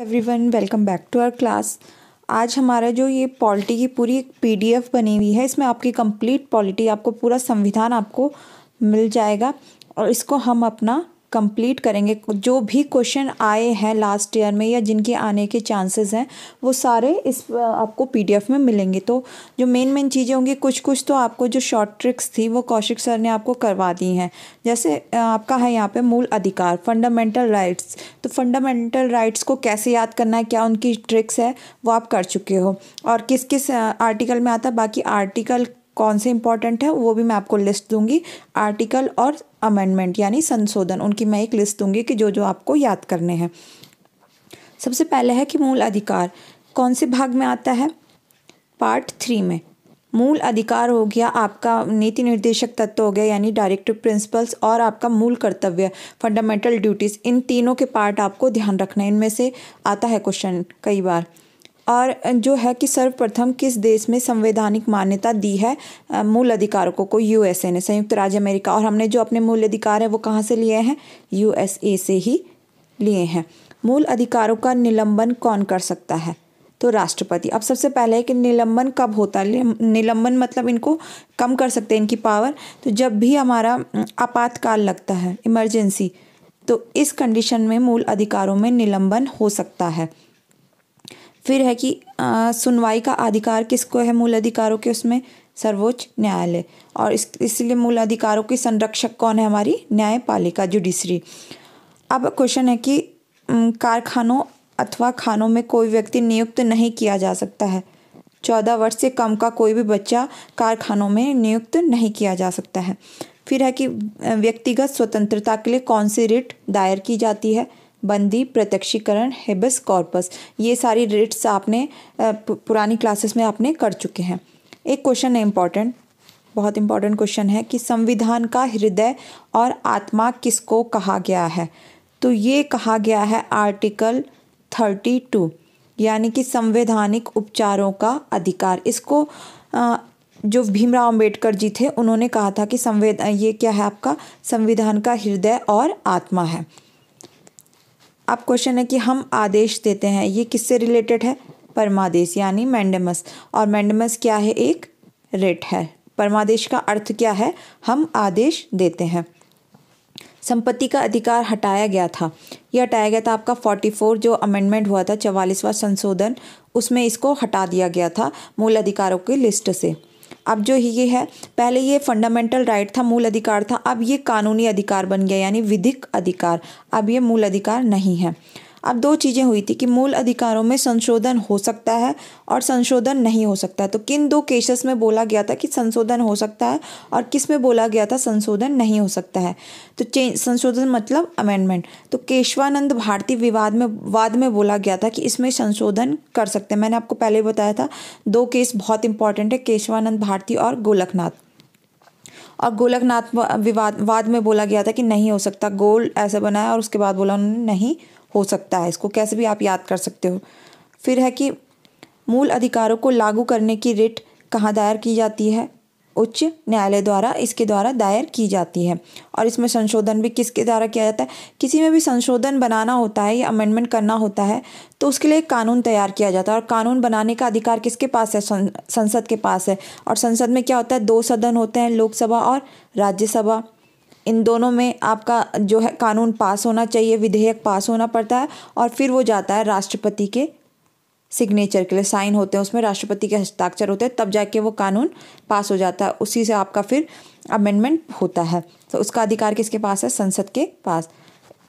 every everyone welcome back to our class आज हमारा जो ये पॉलिटी की पूरी एक पी डी एफ बनी हुई है इसमें आपकी कंप्लीट पॉलिटी आपको पूरा संविधान आपको मिल जाएगा और इसको हम अपना कंप्लीट करेंगे जो भी क्वेश्चन आए हैं लास्ट ईयर में या जिनके आने के चांसेस हैं वो सारे इस आपको पीडीएफ में मिलेंगे तो जो मेन मेन चीज़ें होंगी कुछ कुछ तो आपको जो शॉर्ट ट्रिक्स थी वो कौशिक सर ने आपको करवा दी हैं जैसे आपका है यहाँ पे मूल अधिकार फंडामेंटल राइट्स तो फंडामेंटल राइट्स को कैसे याद करना है क्या उनकी ट्रिक्स है वो आप कर चुके हो और किस किस आर्टिकल में आता बाकी आर्टिकल कौन से इंपॉर्टेंट है वो भी मैं आपको लिस्ट दूंगी आर्टिकल और अमेंडमेंट यानी संशोधन उनकी मैं एक लिस्ट दूंगी कि जो जो आपको याद करने हैं सबसे पहले है कि मूल अधिकार कौन से भाग में आता है पार्ट थ्री में मूल अधिकार हो गया आपका नीति निर्देशक तत्व हो गया यानी डायरेक्टिव प्रिंसिपल्स और आपका मूल कर्तव्य फंडामेंटल ड्यूटीज़ इन तीनों के पार्ट आपको ध्यान रखना है इनमें से आता है क्वेश्चन कई बार और जो है कि सर्वप्रथम किस देश में संवैधानिक मान्यता दी है मूल अधिकारों को को यूएसए ने संयुक्त राज्य अमेरिका और हमने जो अपने मूल अधिकार है वो कहाँ से लिए हैं यूएसए से ही लिए हैं मूल अधिकारों का निलंबन कौन कर सकता है तो राष्ट्रपति अब सबसे पहले है कि निलंबन कब होता है निलंबन मतलब इनको कम कर सकते हैं इनकी पावर तो जब भी हमारा आपातकाल लगता है इमरजेंसी तो इस कंडीशन में मूल अधिकारों में निलंबन हो सकता है फिर है कि सुनवाई का अधिकार किसको है मूल अधिकारों के उसमें सर्वोच्च न्यायालय और इस इसलिए मूल अधिकारों की संरक्षक कौन है हमारी न्यायपालिका जुडिशरी अब क्वेश्चन है कि कारखानों अथवा खानों में कोई व्यक्ति नियुक्त नहीं किया जा सकता है चौदह वर्ष से कम का कोई भी बच्चा कारखानों में नियुक्त नहीं किया जा सकता है फिर है कि व्यक्तिगत स्वतंत्रता के लिए कौन सी रिट दायर की जाती है बंदी प्रत्यक्षीकरण हेबस कॉर्पस ये सारी रिट्स आपने पुरानी क्लासेस में आपने कर चुके हैं एक क्वेश्चन है इम्पॉर्टेंट बहुत इंपॉर्टेंट क्वेश्चन है कि संविधान का हृदय और आत्मा किसको कहा गया है तो ये कहा गया है आर्टिकल थर्टी टू यानी कि संवैधानिक उपचारों का अधिकार इसको जो भीमराव अंबेडकर जी थे उन्होंने कहा था कि संवेद ये क्या है आपका संविधान का हृदय और आत्मा है अब क्वेश्चन है कि हम आदेश देते हैं ये किससे रिलेटेड है परमादेश यानी मैंडमस और मैंडमस क्या है एक रेट है परमादेश का अर्थ क्या है हम आदेश देते हैं संपत्ति का अधिकार हटाया गया था यह हटाया गया था आपका 44 जो अमेंडमेंट हुआ था चवालीसवा संशोधन उसमें इसको हटा दिया गया था मूल अधिकारों की लिस्ट से अब जो ये है पहले ये फंडामेंटल राइट था मूल अधिकार था अब ये कानूनी अधिकार बन गया यानी विधिक अधिकार अब ये मूल अधिकार नहीं है अब दो चीज़ें हुई थी कि मूल अधिकारों में संशोधन हो सकता है और संशोधन नहीं हो सकता है तो किन दो केसेस में बोला गया था कि संशोधन हो सकता है और किस में बोला गया था संशोधन नहीं हो सकता है तो चें संशोधन मतलब अमेंडमेंट तो केशवानंद भारती विवाद में वाद में बोला गया था कि इसमें संशोधन कर सकते हैं मैंने आपको पहले बताया था दो केस बहुत इंपॉर्टेंट है केशवानंद भारती और गोलकनाथ और गोलकनाथ विवाद वाद में बोला गया था कि नहीं हो सकता गोल ऐसे बनाया और उसके बाद बोला उन्होंने नहीं हो सकता है इसको कैसे भी आप याद कर सकते हो फिर है कि मूल अधिकारों को लागू करने की रिट कहाँ दायर की जाती है उच्च न्यायालय द्वारा इसके द्वारा दायर की जाती है और इसमें संशोधन भी किसके द्वारा किया जाता है किसी में भी संशोधन बनाना होता है या अमेंडमेंट करना होता है तो उसके लिए कानून तैयार किया जाता है और कानून बनाने का अधिकार किसके पास है संसद के पास है और संसद में क्या होता है दो सदन होते हैं लोकसभा और राज्यसभा इन दोनों में आपका जो है कानून पास होना चाहिए विधेयक पास होना पड़ता है और फिर वो जाता है राष्ट्रपति के सिग्नेचर के लिए साइन होते हैं उसमें राष्ट्रपति के हस्ताक्षर होते हैं तब जाके वो कानून पास हो जाता है उसी से आपका फिर अमेंडमेंट होता है तो उसका अधिकार किसके पास है संसद के पास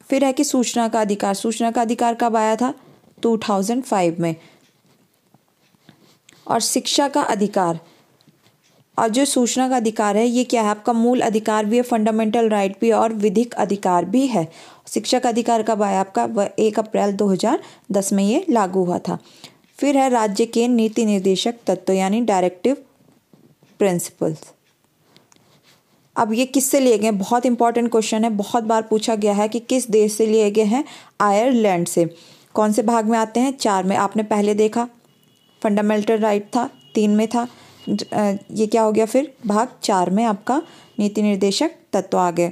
फिर है कि सूचना का अधिकार सूचना का अधिकार कब आया था 2005 में और शिक्षा का अधिकार और जो सूचना का अधिकार है ये क्या है आपका मूल अधिकार भी है फंडामेंटल राइट भी और विधिक अधिकार भी है शिक्षक अधिकार कब आया आपका वह एक अप्रैल 2010 में ये लागू हुआ था फिर है राज्य के नीति निर्देशक तत्व यानी डायरेक्टिव प्रिंसिपल्स अब ये किससे लिए गए बहुत इंपॉर्टेंट क्वेश्चन है बहुत बार पूछा गया है कि किस देश से लिए गए हैं आयरलैंड से कौन से भाग में आते हैं चार में आपने पहले देखा फंडामेंटल राइट था तीन में था ये क्या हो गया फिर भाग चार में आपका नीति निर्देशक तत्व आ गए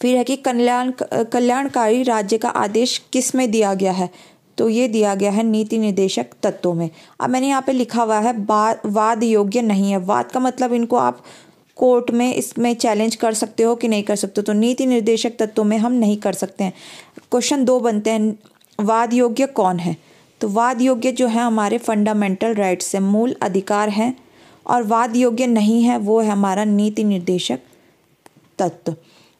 फिर है कि कल्याण कल्याणकारी राज्य का आदेश किस में दिया गया है तो ये दिया गया है नीति निर्देशक तत्वों में अब मैंने यहाँ पे लिखा हुआ है वाद योग्य नहीं है वाद का मतलब इनको आप कोर्ट में इसमें चैलेंज कर सकते हो कि नहीं कर सकते तो नीति निर्देशक तत्वों में हम नहीं कर सकते हैं क्वेश्चन दो बनते हैं वाद योग्य कौन है तो वाद योग्य जो है हमारे फंडामेंटल राइट्स हैं मूल अधिकार हैं और वाद योग्य नहीं है वो है हमारा नीति निर्देशक तत्व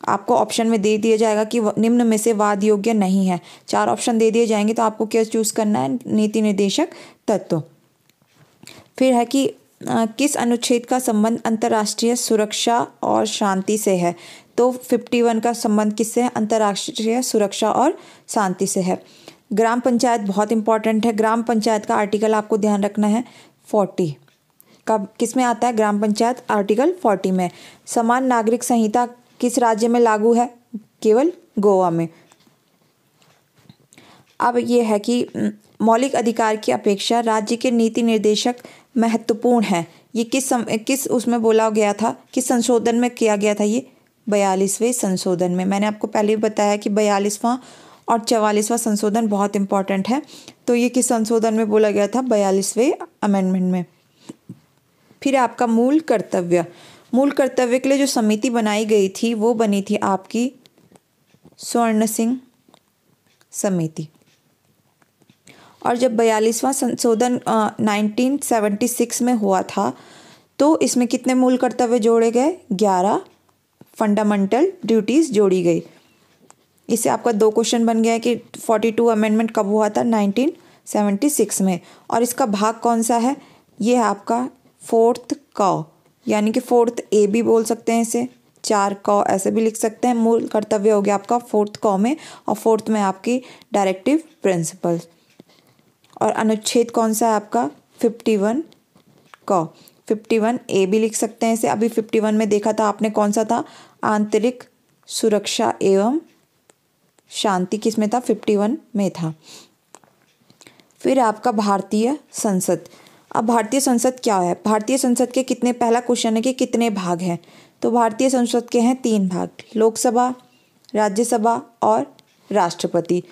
आपको ऑप्शन में दे दिया जाएगा कि निम्न में से वाद योग्य नहीं है चार ऑप्शन दे दिए जाएंगे तो आपको क्या चूज़ करना है नीति निर्देशक तत्व फिर है कि आ, किस अनुच्छेद का संबंध अंतर्राष्ट्रीय सुरक्षा और शांति से है तो फिफ्टी वन का संबंध किससे है अंतर्राष्ट्रीय सुरक्षा और शांति से है ग्राम पंचायत बहुत इंपॉर्टेंट है ग्राम पंचायत का आर्टिकल आपको ध्यान रखना है फोर्टी कब किस में आता है ग्राम पंचायत आर्टिकल फोर्टी में समान नागरिक संहिता किस राज्य में लागू है केवल गोवा में अब ये है कि मौलिक अधिकार की अपेक्षा राज्य के नीति निर्देशक महत्वपूर्ण है ये किस सम, किस उसमें बोला गया था किस संशोधन में किया गया था ये बयालीसवें संशोधन में मैंने आपको पहले भी बताया कि बयालीसवां और चवालीसवां संशोधन बहुत इम्पॉर्टेंट है तो ये किस संशोधन में बोला गया था बयालीसवें अमेंडमेंट में फिर आपका मूल कर्तव्य मूल कर्तव्य के लिए जो समिति बनाई गई थी वो बनी थी आपकी स्वर्ण सिंह समिति और जब बयालीसवां संशोधन नाइनटीन सेवेंटी सिक्स में हुआ था तो इसमें कितने मूल कर्तव्य जोड़े गए ग्यारह फंडामेंटल ड्यूटीज़ जोड़ी गई इससे आपका दो क्वेश्चन बन गया है कि फोर्टी टू अमेंडमेंट कब हुआ था नाइनटीन सेवेंटी सिक्स में और इसका भाग कौन सा है ये है आपका फोर्थ क यानी कि फोर्थ ए भी बोल सकते हैं इसे चार क ऐसे भी लिख सकते हैं मूल कर्तव्य हो गया आपका फोर्थ क में और फोर्थ में आपकी डायरेक्टिव प्रिंसिपल और अनुच्छेद कौन सा है आपका फिफ्टी वन क फिफ्टी वन ए भी लिख सकते हैं इसे अभी फिफ्टी वन में देखा था आपने कौन सा था आंतरिक सुरक्षा एवं शांति किस में था फिफ्टी वन में था फिर आपका भारतीय संसद अब भारतीय संसद क्या है भारतीय संसद के कितने पहला क्वेश्चन है कि कितने भाग हैं तो भारतीय संसद के हैं तीन भाग लोकसभा राज्यसभा और राष्ट्रपति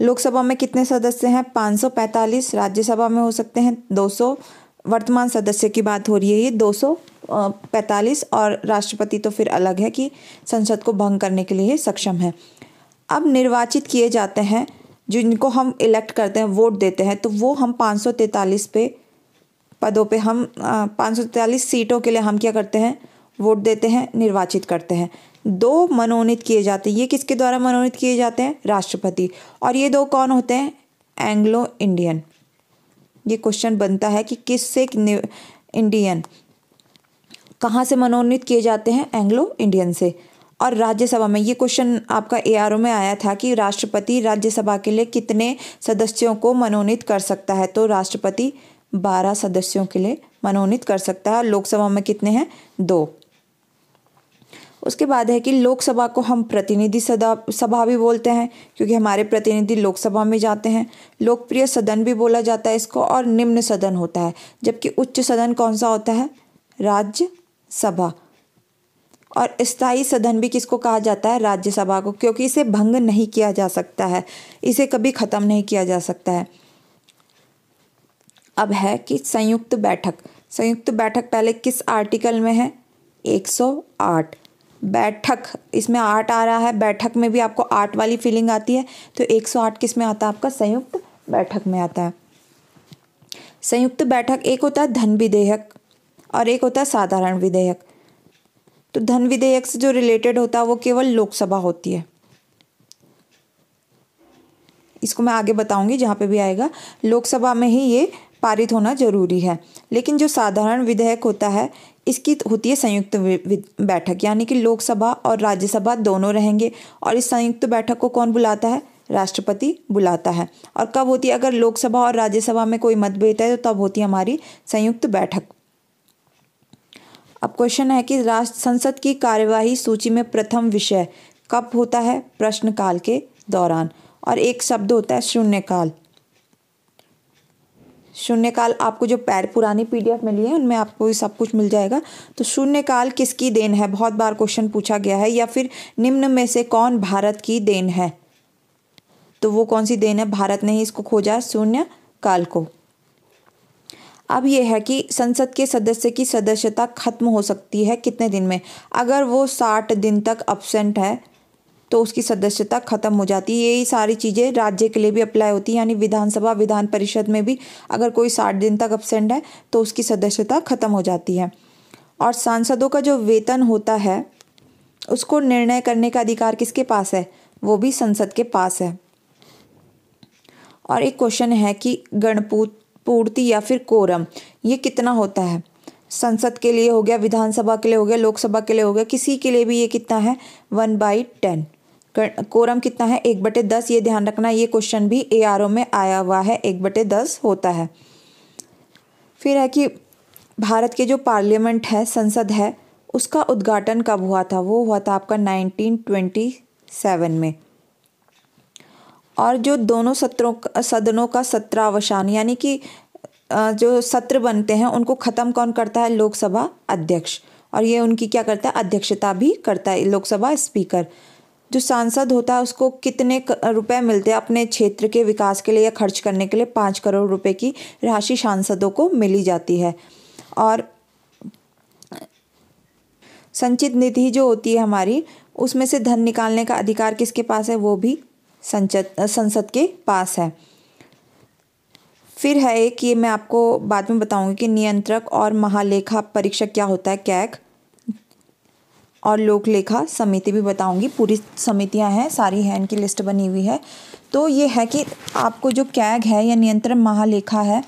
लोकसभा में कितने सदस्य हैं 545 राज्यसभा में हो सकते हैं 200 वर्तमान सदस्य की बात हो रही है ये 245 और राष्ट्रपति तो फिर अलग है कि संसद को भंग करने के लिए सक्षम है अब निर्वाचित किए जाते हैं जिनको हम इलेक्ट करते हैं वोट देते हैं तो वो हम पाँच पे पदों पे हम पाँच सीटों के लिए हम क्या करते हैं वोट देते हैं निर्वाचित करते हैं दो मनोनीत किए जाते हैं ये किसके द्वारा मनोनीत किए जाते हैं राष्ट्रपति और ये दो कौन होते हैं एंग्लो इंडियन ये क्वेश्चन बनता है कि किस से इंडियन कहाँ से मनोनीत किए जाते हैं एंग्लो इंडियन से और राज्यसभा में ये क्वेश्चन आपका ए में आया था कि राष्ट्रपति राज्यसभा के लिए कितने सदस्यों को मनोनीत कर सकता है तो राष्ट्रपति बारह सदस्यों के लिए मनोनीत कर सकता है लोकसभा में कितने हैं दो उसके बाद है कि लोकसभा को हम प्रतिनिधि सदा सभा भी बोलते हैं क्योंकि हमारे प्रतिनिधि लोकसभा में जाते हैं लोकप्रिय सदन भी बोला जाता है इसको और निम्न सदन होता है जबकि उच्च सदन कौन सा होता है राज्यसभा और स्थायी सदन भी किसको कहा जाता है राज्यसभा को क्योंकि इसे भंग नहीं किया जा सकता है इसे कभी ख़त्म नहीं किया जा सकता है अब है कि संयुक्त बैठक संयुक्त बैठक पहले किस आर्टिकल में है 108 बैठक इसमें आठ आ रहा है बैठक में भी आपको आठ वाली फीलिंग आती है तो 108 किस में आता है आपका संयुक्त बैठक में आता है संयुक्त बैठक एक होता है धन विधेयक और एक होता है साधारण विधेयक तो धन विधेयक से जो रिलेटेड होता है वो केवल लोकसभा होती है इसको मैं आगे बताऊंगी जहाँ पे भी आएगा लोकसभा में ही ये पारित होना जरूरी है लेकिन जो साधारण विधेयक होता है इसकी होती है संयुक्त बैठक यानी कि लोकसभा और राज्यसभा दोनों रहेंगे और इस संयुक्त बैठक को कौन बुलाता है राष्ट्रपति बुलाता है और कब होती है अगर लोकसभा और राज्यसभा में कोई मतभेद है तो तब होती है हमारी संयुक्त बैठक अब क्वेश्चन है कि राष्ट्र संसद की कार्यवाही सूची में प्रथम विषय कब होता है प्रश्नकाल के दौरान और एक शब्द होता है शून्यकाल शून्यकाल आपको जो पैर पुरानी पीडीएफ मिली है उनमें आपको सब कुछ मिल जाएगा तो शून्यकाल किसकी देन है बहुत बार क्वेश्चन पूछा गया है या फिर निम्न में से कौन भारत की देन है तो वो कौन सी देन है भारत ने ही इसको खोजा शून्य काल को अब यह है कि संसद के सदस्य की सदस्यता खत्म हो सकती है कितने दिन में अगर वो साठ दिन तक अपसेंट है तो उसकी सदस्यता खत्म हो जाती है यही सारी चीज़ें राज्य के लिए भी अप्लाई होती है यानी विधानसभा विधान परिषद में भी अगर कोई साठ दिन तक अपसेंट है तो उसकी सदस्यता खत्म हो जाती है और सांसदों का जो वेतन होता है उसको निर्णय करने का अधिकार किसके पास है वो भी संसद के पास है और एक क्वेश्चन है कि गणपूत पूर्ति या फिर कोरम ये कितना होता है संसद के लिए हो गया विधानसभा के लिए हो गया लोकसभा के लिए हो गया किसी के लिए भी ये कितना है वन बाई टेन कोरम कितना है एक बटे दस ये ध्यान रखना ये क्वेश्चन भी ए आर ओ में आया हुआ है एक बटे दस होता है फिर है कि भारत के जो पार्लियामेंट है संसद है उसका उद्घाटन कब हुआ था वो हुआ था आपका 1927 में और जो दोनों सत्रों सदनों का सत्रावसान यानी कि जो सत्र बनते हैं उनको ख़त्म कौन करता है लोकसभा अध्यक्ष और ये उनकी क्या करता है अध्यक्षता भी करता है लोकसभा स्पीकर जो सांसद होता है उसको कितने रुपए मिलते हैं अपने क्षेत्र के विकास के लिए या खर्च करने के लिए पाँच करोड़ रुपए की राशि सांसदों को मिली जाती है और संचित निधि जो होती है हमारी उसमें से धन निकालने का अधिकार किसके पास है वो भी संसद संसद के पास है फिर है एक ये मैं आपको बाद में बताऊंगी कि नियंत्रक और महालेखा परीक्षक क्या होता है कैक और लोक लेखा समिति भी बताऊंगी पूरी समितियां हैं सारी हैं इनकी लिस्ट बनी हुई है तो ये है कि आपको जो कैग है या नियंत्रण महालेखा है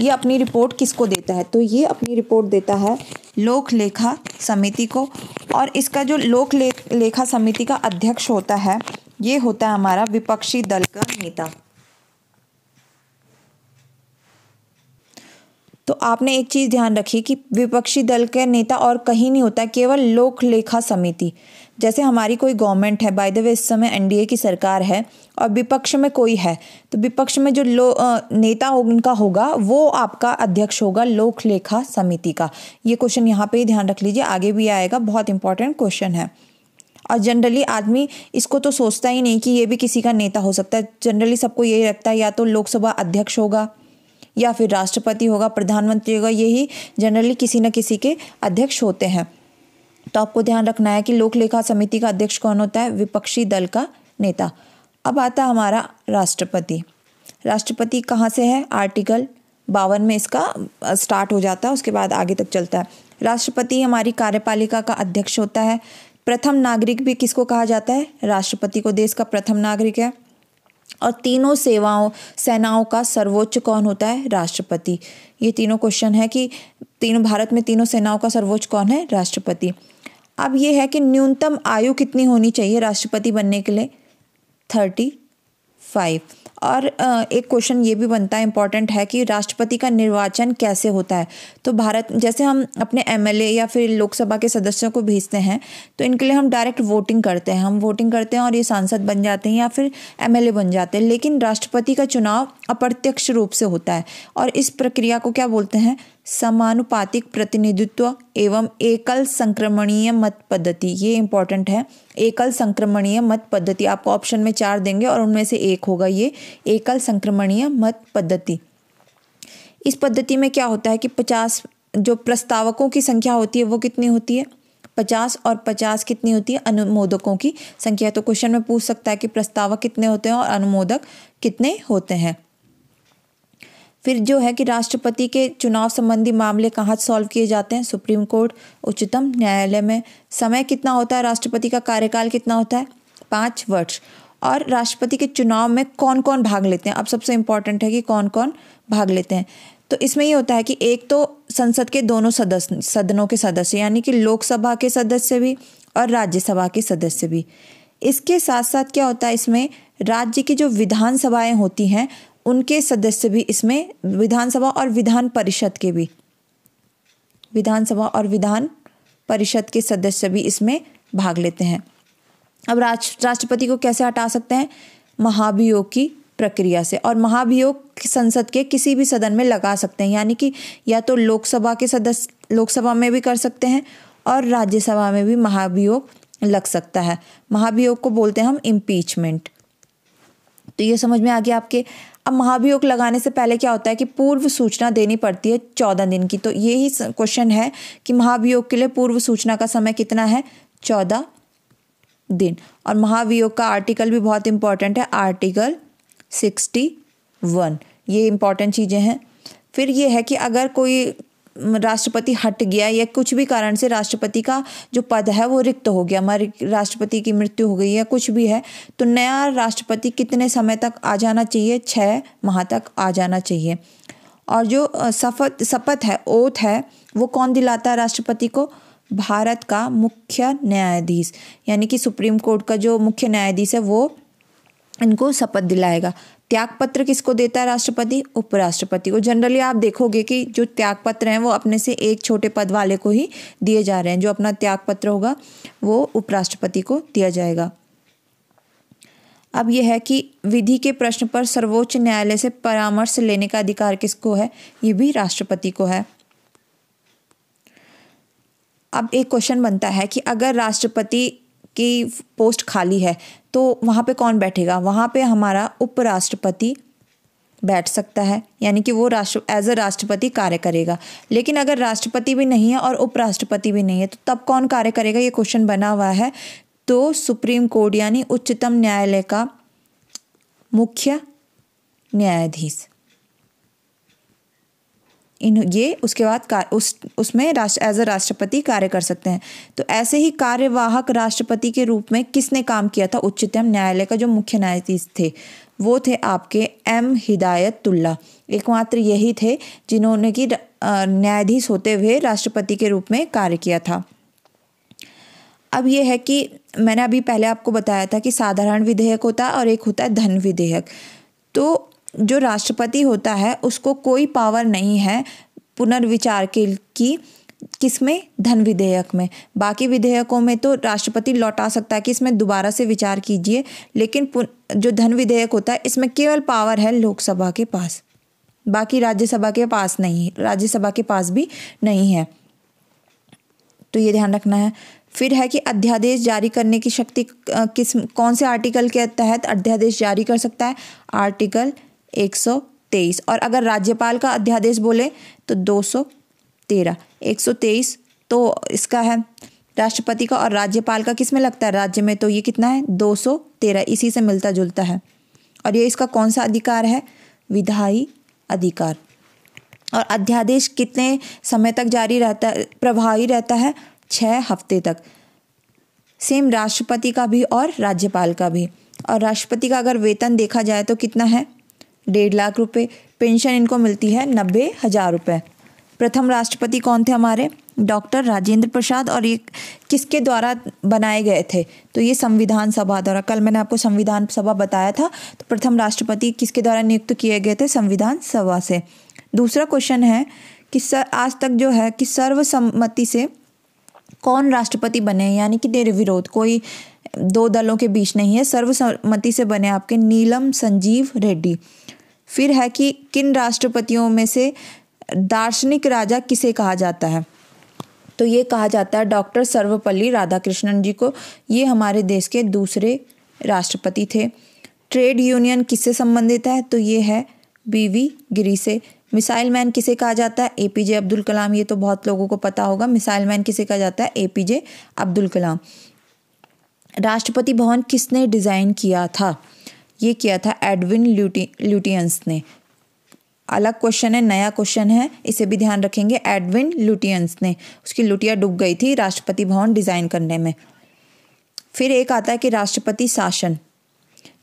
ये अपनी रिपोर्ट किसको देता है तो ये अपनी रिपोर्ट देता है लोक लेखा समिति को और इसका जो लोक ले, लेखा समिति का अध्यक्ष होता है ये होता है हमारा विपक्षी दल का नेता तो आपने एक चीज़ ध्यान रखी कि विपक्षी दल के नेता और कहीं नहीं होता केवल लोक लेखा समिति जैसे हमारी कोई गवर्नमेंट है बाय द वे इस समय एनडीए की सरकार है और विपक्ष में कोई है तो विपक्ष में जो लो नेता हो, उनका होगा वो आपका अध्यक्ष होगा लोक लेखा समिति का ये क्वेश्चन यहाँ पे ही ध्यान रख लीजिए आगे भी आएगा बहुत इंपॉर्टेंट क्वेश्चन है और जनरली आदमी इसको तो सोचता ही नहीं कि ये भी किसी का नेता हो सकता है जनरली सबको यही लगता है या तो लोकसभा अध्यक्ष होगा या फिर राष्ट्रपति होगा प्रधानमंत्री होगा यही जनरली किसी न किसी के अध्यक्ष होते हैं तो आपको ध्यान रखना है कि लोक लेखा समिति का अध्यक्ष कौन होता है विपक्षी दल का नेता अब आता हमारा राष्ट्रपति राष्ट्रपति कहाँ से है आर्टिकल बावन में इसका स्टार्ट हो जाता है उसके बाद आगे तक चलता है राष्ट्रपति हमारी कार्यपालिका का अध्यक्ष होता है प्रथम नागरिक भी किसको कहा जाता है राष्ट्रपति को देश का प्रथम नागरिक है और तीनों सेवाओं सेनाओं का सर्वोच्च कौन होता है राष्ट्रपति ये तीनों क्वेश्चन है कि तीनों भारत में तीनों सेनाओं का सर्वोच्च कौन है राष्ट्रपति अब ये है कि न्यूनतम आयु कितनी होनी चाहिए राष्ट्रपति बनने के लिए थर्टी फाइव और एक क्वेश्चन ये भी बनता है इम्पॉर्टेंट है कि राष्ट्रपति का निर्वाचन कैसे होता है तो भारत जैसे हम अपने एम या फिर लोकसभा के सदस्यों को भेजते हैं तो इनके लिए हम डायरेक्ट वोटिंग करते हैं हम वोटिंग करते हैं और ये सांसद बन जाते हैं या फिर एम बन जाते हैं लेकिन राष्ट्रपति का चुनाव अप्रत्यक्ष रूप से होता है और इस प्रक्रिया को क्या बोलते हैं समानुपातिक प्रतिनिधित्व एवं एकल संक्रमणीय मत पद्धति ये इंपॉर्टेंट है एकल संक्रमणीय मत पद्धति आपको ऑप्शन में चार देंगे और उनमें से एक होगा ये एकल संक्रमणीय मत पद्धति इस पद्धति में क्या होता है कि पचास जो प्रस्तावकों की संख्या होती है वो कितनी होती है पचास और पचास कितनी होती है अनुमोदकों की संख्या तो क्वेश्चन में पूछ सकता है कि प्रस्तावक कितने होते हैं और अनुमोदक कितने होते हैं फिर जो है कि राष्ट्रपति के चुनाव संबंधी मामले कहाँ सॉल्व किए जाते हैं सुप्रीम कोर्ट उच्चतम न्यायालय में समय कितना होता है राष्ट्रपति का कार्यकाल कितना होता है पाँच वर्ष और राष्ट्रपति के चुनाव में कौन कौन भाग लेते हैं अब सबसे इम्पॉर्टेंट है कि कौन कौन भाग लेते हैं तो इसमें ये होता है कि एक तो संसद के दोनों सदस्य सदनों के सदस्य यानी कि लोकसभा के सदस्य भी और राज्यसभा के सदस्य भी इसके साथ साथ क्या होता है इसमें राज्य की जो विधानसभाएं होती हैं उनके सदस्य भी इसमें विधानसभा और विधान परिषद के भी विधानसभा और विधान परिषद के सदस्य भी इसमें भाग लेते हैं अब राष्ट्रपति को कैसे हटा सकते हैं महाभियोग की प्रक्रिया से और महाभियोग संसद के किसी भी सदन में लगा सकते हैं यानी कि या तो लोकसभा के सदस्य लोकसभा में भी कर सकते हैं और राज्यसभा में भी महाभियोग लग सकता है महाभियोग को बोलते हैं हम इम्पीचमेंट तो ये समझ में आ गया आपके अब महाभियोग लगाने से पहले क्या होता है कि पूर्व सूचना देनी पड़ती है चौदह दिन की तो यही क्वेश्चन है कि महाभियोग के लिए पूर्व सूचना का समय कितना है चौदह दिन और महाभियोग का आर्टिकल भी बहुत इंपॉर्टेंट है आर्टिकल सिक्सटी वन ये इंपॉर्टेंट चीज़ें हैं फिर ये है कि अगर कोई राष्ट्रपति हट गया या कुछ भी कारण से राष्ट्रपति का जो पद है वो रिक्त हो गया हमारे राष्ट्रपति की मृत्यु हो गई या कुछ भी है तो नया राष्ट्रपति कितने समय तक आ जाना चाहिए छः माह तक आ जाना चाहिए और जो शपथ शपथ है ओथ है वो कौन दिलाता है राष्ट्रपति को भारत का मुख्य न्यायाधीश यानी कि सुप्रीम कोर्ट का जो मुख्य न्यायाधीश है वो इनको शपथ दिलाएगा त्याग पत्र किसको देता है राष्ट्रपति उपराष्ट्रपति को जनरली आप देखोगे कि जो त्याग पत्र हैं वो अपने से एक छोटे पद वाले को ही दिए जा रहे हैं जो अपना त्याग पत्र होगा वो उपराष्ट्रपति को दिया जाएगा अब यह है कि विधि के प्रश्न पर सर्वोच्च न्यायालय से परामर्श लेने का अधिकार किसको है ये भी राष्ट्रपति को है अब एक क्वेश्चन बनता है कि अगर राष्ट्रपति कि पोस्ट खाली है तो वहाँ पे कौन बैठेगा वहाँ पे हमारा उपराष्ट्रपति बैठ सकता है यानी कि वो राष्ट्र एज अ राष्ट्रपति कार्य करेगा लेकिन अगर राष्ट्रपति भी नहीं है और उपराष्ट्रपति भी नहीं है तो तब कौन कार्य करेगा ये क्वेश्चन बना हुआ है तो सुप्रीम कोर्ट यानी उच्चतम न्यायालय का मुख्य न्यायाधीश इन ये उसके बाद कार, उस उसमें राष्ट्र एज अ राष्ट्रपति कार्य कर सकते हैं तो ऐसे ही कार्यवाहक राष्ट्रपति के रूप में किसने काम किया था उच्चतम न्यायालय का जो मुख्य न्यायाधीश थे वो थे आपके एम हिदायतुल्ला एकमात्र यही थे जिन्होंने कि न्यायाधीश होते हुए राष्ट्रपति के रूप में कार्य किया था अब ये है कि मैंने अभी पहले आपको बताया था कि साधारण विधेयक होता है और एक होता है धन विधेयक तो जो राष्ट्रपति होता है उसको कोई पावर नहीं है पुनर्विचार के की किस में धन विधेयक में बाकी विधेयकों में तो राष्ट्रपति लौटा सकता है कि इसमें दोबारा से विचार कीजिए लेकिन जो धन विधेयक होता है इसमें केवल पावर है लोकसभा के पास बाकी राज्यसभा के पास नहीं राज्यसभा के पास भी नहीं है तो ये ध्यान रखना है फिर है कि अध्यादेश जारी करने की शक्ति किस कौन से आर्टिकल के तहत अध्यादेश जारी कर सकता है आर्टिकल एक सौ तेईस और अगर राज्यपाल का अध्यादेश बोले तो दो सौ तेरह एक सौ तेईस तो इसका है राष्ट्रपति का और राज्यपाल का किस में लगता है राज्य में तो ये कितना है दो सौ तेरह इसी से मिलता जुलता है और ये इसका कौन सा अधिकार है विधायी अधिकार और अध्यादेश कितने समय तक जारी रहता है प्रभावी रहता है छः हफ्ते तक सेम राष्ट्रपति का भी और राज्यपाल का भी और राष्ट्रपति का अगर वेतन देखा जाए तो कितना है डेढ़ लाख रुपए पेंशन इनको मिलती है नब्बे हज़ार रुपये प्रथम राष्ट्रपति कौन थे हमारे डॉक्टर राजेंद्र प्रसाद और ये किसके द्वारा बनाए गए थे तो ये संविधान सभा द्वारा कल मैंने आपको संविधान सभा बताया था तो प्रथम राष्ट्रपति किसके द्वारा नियुक्त किए गए थे संविधान सभा से दूसरा क्वेश्चन है कि सर आज तक जो है कि सर्वसम्मति से कौन राष्ट्रपति बने यानी कि निर्विरोध कोई दो दलों के बीच नहीं है सर्वसम्मति से बने आपके नीलम संजीव रेड्डी फिर है कि किन राष्ट्रपतियों में से दार्शनिक राजा किसे कहा जाता है तो ये कहा जाता है डॉक्टर सर्वपल्ली राधाकृष्णन जी को ये हमारे देश के दूसरे राष्ट्रपति थे ट्रेड यूनियन किससे संबंधित है तो ये है बीवी गिरी से मिसाइल मैन किसे कहा जाता है एपीजे अब्दुल कलाम ये तो बहुत लोगों को पता होगा मिसाइल मैन किसे कहा जाता है एपीजे अब्दुल कलाम राष्ट्रपति भवन किसने डिज़ाइन किया था ये किया था एडविन ल्यूटी ल्यूटियंस ने अलग क्वेश्चन है नया क्वेश्चन है इसे भी ध्यान रखेंगे एडविन लुटियंस ने उसकी लुटिया डूब गई थी राष्ट्रपति भवन डिज़ाइन करने में फिर एक आता है कि राष्ट्रपति शासन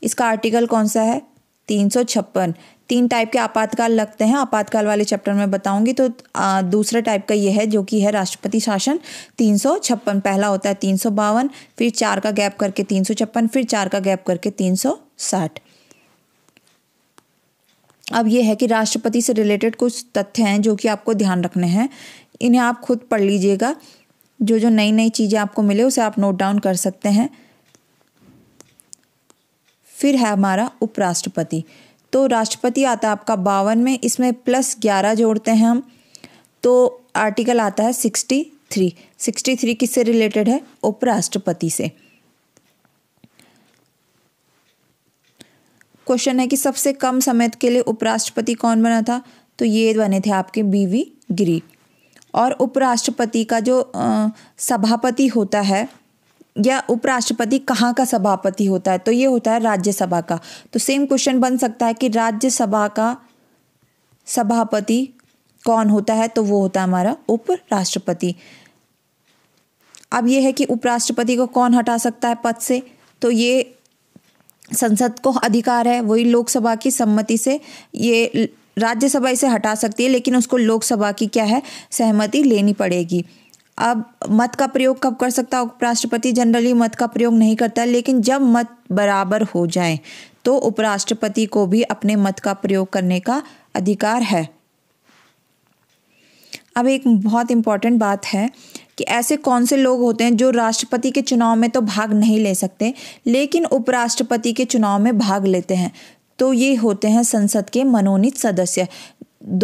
इसका आर्टिकल कौन सा है तीन सौ छप्पन तीन टाइप के आपातकाल लगते हैं आपातकाल वाले चैप्टर में बताऊंगी तो दूसरा दूसरे टाइप का ये है जो कि है राष्ट्रपति शासन तीन सौ छप्पन पहला होता है तीन सौ बावन फिर चार का गैप करके तीन सौ छप्पन फिर चार का गैप करके तीन सौ साठ अब ये है कि राष्ट्रपति से रिलेटेड कुछ तथ्य हैं जो कि आपको ध्यान रखने हैं इन्हें आप खुद पढ़ लीजिएगा जो जो नई नई चीज़ें आपको मिले उसे आप नोट डाउन कर सकते हैं फिर है हमारा उपराष्ट्रपति तो राष्ट्रपति आता है आपका बावन में इसमें प्लस ग्यारह जोड़ते हैं हम तो आर्टिकल आता है सिक्सटी थ्री सिक्सटी थ्री किससे रिलेटेड है उपराष्ट्रपति से क्वेश्चन है कि सबसे कम समय के लिए उपराष्ट्रपति कौन बना था तो ये बने थे आपके बीवी गिरी और उपराष्ट्रपति का जो सभापति होता है या उपराष्ट्रपति कहाँ का सभापति होता है तो ये होता है राज्यसभा का तो सेम क्वेश्चन बन सकता है कि राज्यसभा का सभापति कौन होता है तो वो होता है हमारा उपराष्ट्रपति अब ये है कि उपराष्ट्रपति को कौन हटा सकता है पद से तो ये संसद को अधिकार है वही लोकसभा की सम्मति से ये राज्यसभा इसे हटा सकती है लेकिन उसको लोकसभा की क्या है सहमति लेनी पड़ेगी अब मत का प्रयोग कब कर सकता है उपराष्ट्रपति जनरली मत का प्रयोग नहीं करता है लेकिन जब मत बराबर हो जाए तो उपराष्ट्रपति को भी अपने मत का प्रयोग करने का अधिकार है अब एक बहुत इम्पॉर्टेंट बात है कि ऐसे कौन से लोग होते हैं जो राष्ट्रपति के चुनाव में तो भाग नहीं ले सकते लेकिन उपराष्ट्रपति के चुनाव में भाग लेते हैं तो ये होते हैं संसद के मनोनीत सदस्य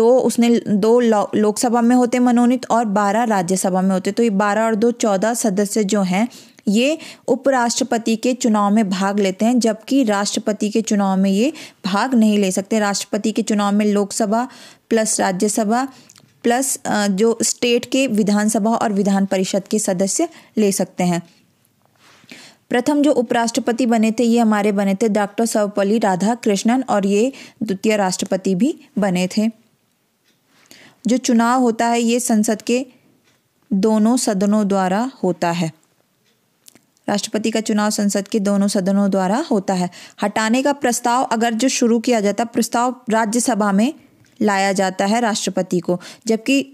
दो उसने दो लोकसभा में होते मनोनीत और बारह राज्यसभा में होते तो ये बारह और दो चौदह सदस्य जो हैं ये उपराष्ट्रपति के चुनाव में भाग लेते हैं जबकि राष्ट्रपति के चुनाव में ये भाग नहीं ले सकते राष्ट्रपति के चुनाव में लोकसभा प्लस राज्यसभा प्लस जो स्टेट के विधानसभा और विधान परिषद के सदस्य ले सकते हैं प्रथम जो उपराष्ट्रपति बने थे ये हमारे बने थे डॉक्टर सर्वपल्ली राधा कृष्णन और ये द्वितीय राष्ट्रपति भी बने थे जो चुनाव होता है ये संसद के दोनों सदनों द्वारा होता है राष्ट्रपति का चुनाव संसद के दोनों सदनों द्वारा होता है हटाने का प्रस्ताव अगर जो शुरू किया जाता प्रस्ताव राज्यसभा में लाया जाता है राष्ट्रपति को जबकि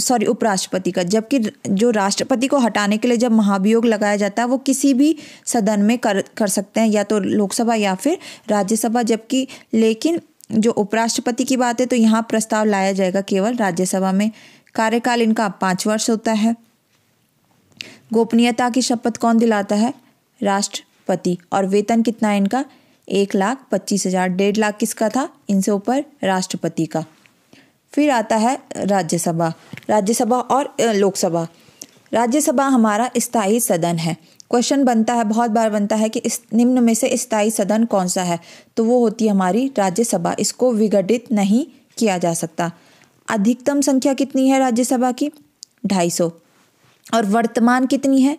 सॉरी उपराष्ट्रपति का जबकि जो राष्ट्रपति को हटाने के लिए जब महाभियोग लगाया जाता है वो किसी भी सदन में कर कर सकते हैं या तो लोकसभा या फिर राज्यसभा जबकि लेकिन जो उपराष्ट्रपति की बात है तो यहाँ प्रस्ताव लाया जाएगा केवल राज्यसभा में कार्यकाल इनका पाँच वर्ष होता है गोपनीयता की शपथ कौन दिलाता है राष्ट्रपति और वेतन कितना है इनका एक लाख पच्चीस हजार डेढ़ लाख किसका था इनसे ऊपर राष्ट्रपति का फिर आता है राज्यसभा राज्यसभा और लोकसभा राज्यसभा हमारा स्थायी सदन है क्वेश्चन बनता है बहुत बार बनता है कि इस निम्न में से स्थायी सदन कौन सा है तो वो होती है हमारी राज्यसभा इसको विघटित नहीं किया जा सकता अधिकतम संख्या कितनी है राज्यसभा की ढाई सौ और वर्तमान कितनी है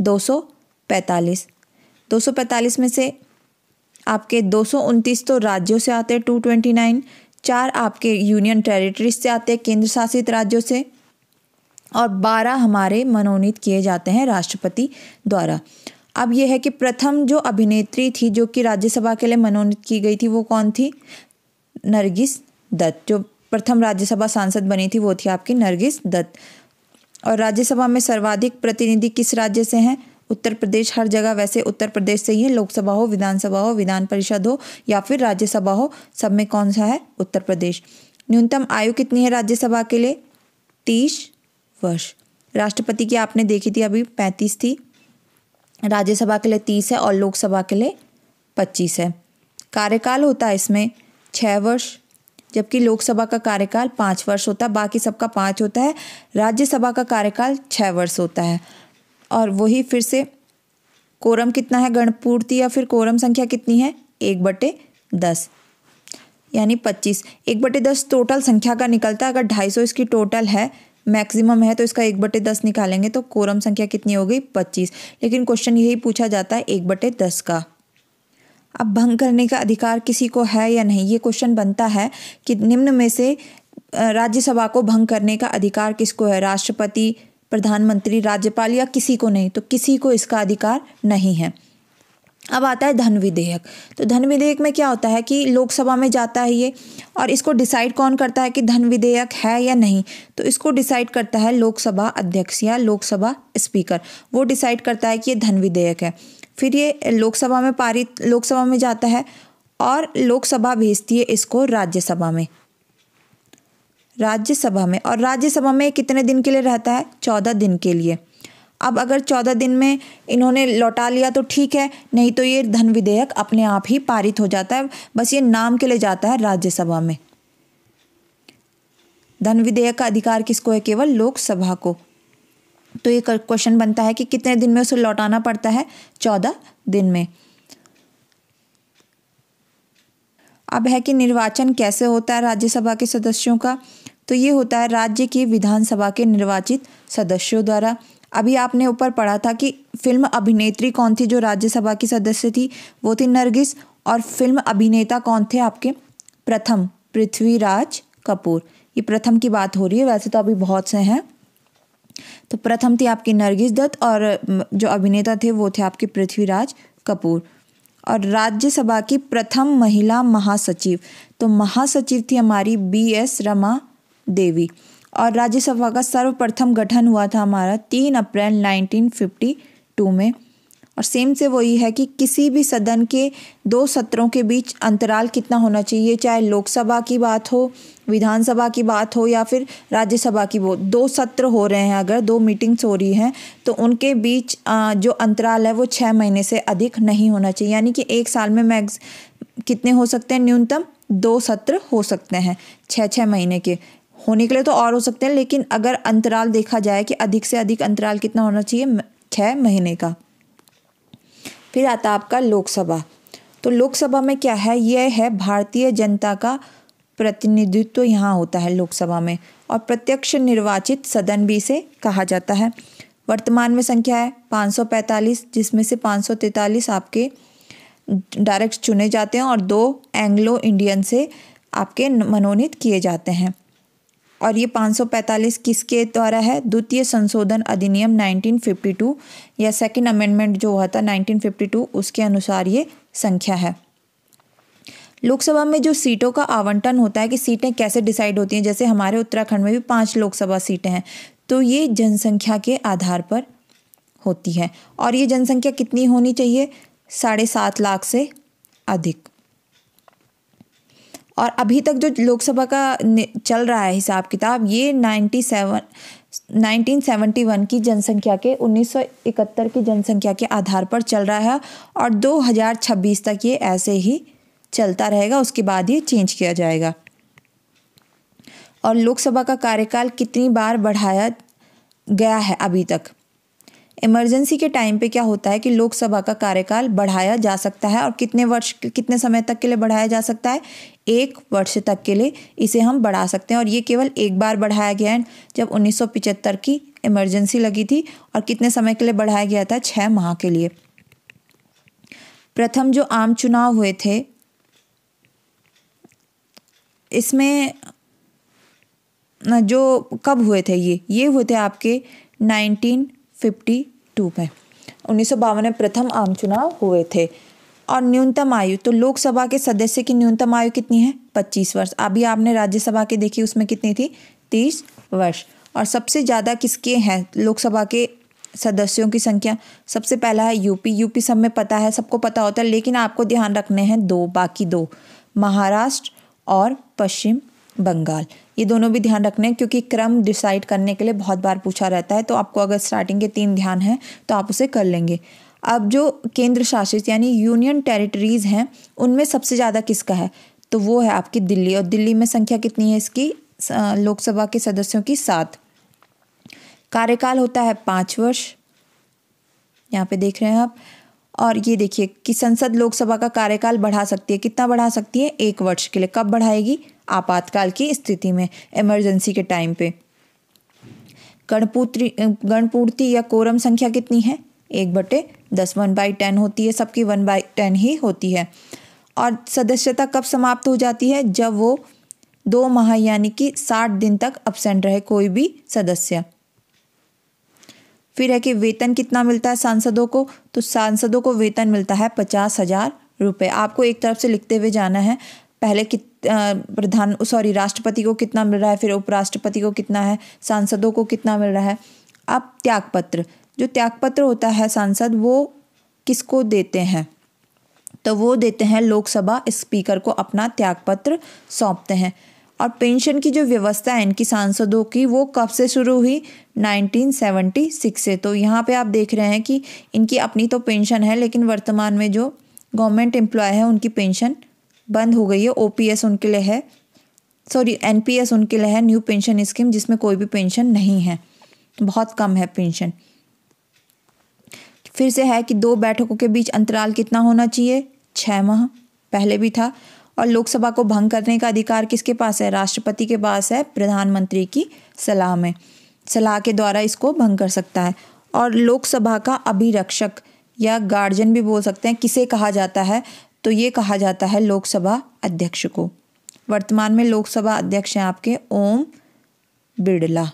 दो सौ पैंतालीस दो सौ पैंतालीस में से आपके दो तो राज्यों से आते हैं टू ट्वेंटी नाइन चार आपके यूनियन टेरिटरीज से आते हैं केंद्र शासित राज्यों से और बारह हमारे मनोनीत किए जाते हैं राष्ट्रपति द्वारा अब यह है कि प्रथम जो अभिनेत्री थी जो कि राज्यसभा के लिए मनोनीत की गई थी वो कौन थी नरगिस दत्त जो प्रथम राज्यसभा सांसद बनी थी वो थी आपकी नरगिस दत्त और राज्यसभा में सर्वाधिक प्रतिनिधि किस राज्य से हैं उत्तर प्रदेश हर जगह वैसे उत्तर प्रदेश से ही है लोकसभा हो विधानसभा हो विधान परिषद हो या फिर राज्यसभा हो सब में कौन सा है उत्तर प्रदेश न्यूनतम आयु कितनी है राज्यसभा के लिए तीस वर्ष राष्ट्रपति की आपने देखी थी अभी पैंतीस थी राज्यसभा के लिए तीस है और लोकसभा के लिए पच्चीस है कार्यकाल होता है इसमें छः वर्ष जबकि लोकसभा का कार्यकाल पाँच वर्ष होता है बाकी सबका पाँच होता है राज्यसभा का कार्यकाल छः वर्ष होता है और वही फिर से कोरम कितना है गणपूर्ति या फिर कोरम संख्या कितनी है एक बटे दस यानी पच्चीस एक बटे दस टोटल संख्या का निकलता है अगर ढाई सौ इसकी टोटल है मैक्सिमम है तो इसका एक बटे दस निकालेंगे तो कोरम संख्या कितनी हो गई पच्चीस लेकिन क्वेश्चन यही पूछा जाता है एक बटे दस का अब भंग करने का अधिकार किसी को है या नहीं ये क्वेश्चन बनता है कि निम्न में से राज्यसभा को भंग करने का अधिकार किसको है राष्ट्रपति प्रधानमंत्री राज्यपाल या किसी को नहीं तो किसी को इसका अधिकार नहीं है अब आता है धन विधेयक तो धन विधेयक में क्या होता है कि लोकसभा में जाता है ये और इसको डिसाइड कौन करता है कि धन विधेयक है या नहीं तो इसको डिसाइड करता है लोकसभा अध्यक्ष या लोकसभा स्पीकर वो डिसाइड करता है कि ये धन विधेयक है फिर ये लोकसभा में पारित लोकसभा में जाता है और लोकसभा भेजती है इसको राज्यसभा में राज्यसभा में और राज्यसभा में कितने दिन के लिए रहता है चौदह दिन के लिए अब अगर चौदह दिन में इन्होंने लौटा लिया तो ठीक है नहीं तो ये धन विधेयक अपने आप ही पारित हो जाता है बस ये नाम के लिए जाता है राज्यसभा में धन विधेयक का अधिकार किसको है केवल लोकसभा को तो ये क्वेश्चन बनता है कि कितने दिन में उसे लौटाना पड़ता है चौदह दिन में अब है कि निर्वाचन कैसे होता है राज्यसभा के सदस्यों का तो ये होता है राज्य की विधानसभा के निर्वाचित सदस्यों द्वारा अभी आपने ऊपर पढ़ा था कि फिल्म अभिनेत्री कौन थी जो राज्यसभा की सदस्य थी वो थी नरगिस और फिल्म अभिनेता कौन थे आपके प्रथम पृथ्वीराज कपूर ये प्रथम की बात हो रही है वैसे तो अभी बहुत से हैं तो प्रथम थी आपकी नरगिस दत्त और जो अभिनेता थे वो थे आपके पृथ्वीराज कपूर और राज्यसभा की प्रथम महिला महासचिव तो महासचिव थी हमारी बी एस रमा देवी और राज्यसभा का सर्वप्रथम गठन हुआ था हमारा तीन अप्रैल 1952 में और सेम से वही है कि किसी भी सदन के दो सत्रों के बीच अंतराल कितना होना चाहिए चाहे लोकसभा की बात हो विधानसभा की बात हो या फिर राज्यसभा की वो दो सत्र हो रहे हैं अगर दो मीटिंग्स हो रही हैं तो उनके बीच जो अंतराल है वो छः महीने से अधिक नहीं होना चाहिए यानी कि एक साल में मैक्स कितने हो सकते हैं न्यूनतम दो सत्र हो सकते हैं छः छः महीने के होने के लिए तो और हो सकते हैं लेकिन अगर अंतराल देखा जाए कि अधिक से अधिक अंतराल कितना होना चाहिए छः महीने का फिर आता आपका लोकसभा तो लोकसभा में क्या है यह है भारतीय जनता का प्रतिनिधित्व यहाँ होता है लोकसभा में और प्रत्यक्ष निर्वाचित सदन भी इसे कहा जाता है वर्तमान में संख्या है 545 जिसमें से 543 आपके डायरेक्ट चुने जाते हैं और दो एंग्लो इंडियन से आपके मनोनीत किए जाते हैं और ये 545 किसके द्वारा है द्वितीय संशोधन अधिनियम 1952 या सेकंड अमेंडमेंट जो हुआ था 1952 उसके अनुसार ये संख्या है लोकसभा में जो सीटों का आवंटन होता है कि सीटें कैसे डिसाइड होती हैं जैसे हमारे उत्तराखंड में भी पाँच लोकसभा सीटें हैं तो ये जनसंख्या के आधार पर होती है और ये जनसंख्या कितनी होनी चाहिए साढ़े सात लाख से अधिक और अभी तक जो लोकसभा का चल रहा है हिसाब किताब ये सेवन नाइनटीन सेवेंटी वन की जनसंख्या के उन्नीस सौ इकहत्तर की जनसंख्या के आधार पर चल रहा है और दो हजार छब्बीस तक ये ऐसे ही चलता रहेगा उसके बाद ये चेंज किया जाएगा और लोकसभा का कार्यकाल कितनी बार बढ़ाया गया है अभी तक इमरजेंसी के टाइम पे क्या होता है कि लोकसभा का कार्यकाल बढ़ाया जा सकता है और कितने वर्ष कितने समय तक के लिए बढ़ाया जा सकता है एक वर्ष तक के लिए इसे हम बढ़ा सकते हैं और ये केवल एक बार बढ़ाया गया है जब उन्नीस की इमरजेंसी लगी थी और कितने समय के लिए बढ़ाया गया था छः माह के लिए प्रथम जो आम चुनाव हुए थे इसमें जो कब हुए थे ये ये हुए थे आपके फिफ्टी टू में उन्नीस में प्रथम आम चुनाव हुए थे और न्यूनतम आयु तो लोकसभा के सदस्य की न्यूनतम आयु कितनी है पच्चीस वर्ष अभी आपने राज्यसभा के देखी उसमें कितनी थी तीस वर्ष और सबसे ज़्यादा किसके हैं लोकसभा के सदस्यों की संख्या सबसे पहला है यूपी यूपी सब में पता है सबको पता होता है लेकिन आपको ध्यान रखने हैं दो बाकी दो महाराष्ट्र और पश्चिम बंगाल ये दोनों भी ध्यान रखने हैं क्योंकि क्रम डिसाइड करने के लिए बहुत बार पूछा रहता है तो आपको अगर स्टार्टिंग के तीन ध्यान हैं तो आप उसे कर लेंगे अब जो केंद्र शासित यानी यूनियन टेरिटरीज हैं उनमें सबसे ज़्यादा किसका है तो वो है आपकी दिल्ली और दिल्ली में संख्या कितनी है इसकी लोकसभा के सदस्यों की सात कार्यकाल होता है पाँच वर्ष यहाँ पे देख रहे हैं आप और ये देखिए कि संसद लोकसभा का कार्यकाल बढ़ा सकती है कितना बढ़ा सकती है एक वर्ष के लिए कब बढ़ाएगी आपातकाल की स्थिति में इमरजेंसी के टाइम पे गणपूत्री गणपूर्ति या कोरम संख्या कितनी है एक बटे दस वन बाई टेन होती है सबकी वन बाई टेन ही होती है और सदस्यता कब समाप्त हो जाती है जब वो दो माह यानी कि साठ दिन तक अपसेंट रहे कोई भी सदस्य फिर है कि वेतन कितना मिलता है सांसदों को तो सांसदों को वेतन मिलता है पचास हज़ार रुपये आपको एक तरफ से लिखते हुए जाना है पहले कित प्रधान सॉरी राष्ट्रपति को कितना मिल रहा है फिर उपराष्ट्रपति को कितना है सांसदों को कितना मिल रहा है अब त्यागपत्र जो त्यागपत्र होता है सांसद वो किसको देते हैं तो वो देते हैं लोकसभा स्पीकर को अपना त्यागपत्र सौंपते हैं और पेंशन की जो व्यवस्था है इनकी सांसदों की वो कब से शुरू हुई 1976 से तो यहाँ पे आप देख रहे हैं कि इनकी अपनी तो पेंशन है लेकिन वर्तमान में जो गवर्नमेंट एम्प्लॉय है उनकी पेंशन बंद हो गई है ओ उनके लिए है सॉरी एन उनके लिए है न्यू पेंशन स्कीम जिसमें कोई भी पेंशन नहीं है बहुत कम है पेंशन फिर से है कि दो बैठकों के बीच अंतराल कितना होना चाहिए छः माह पहले भी था और लोकसभा को भंग करने का अधिकार किसके पास है राष्ट्रपति के पास है प्रधानमंत्री की सलाह में सलाह के द्वारा इसको भंग कर सकता है और लोकसभा का अभिरक्षक या गार्जियन भी बोल सकते हैं किसे कहा जाता है तो ये कहा जाता है लोकसभा अध्यक्ष को वर्तमान में लोकसभा अध्यक्ष हैं आपके ओम बिड़ला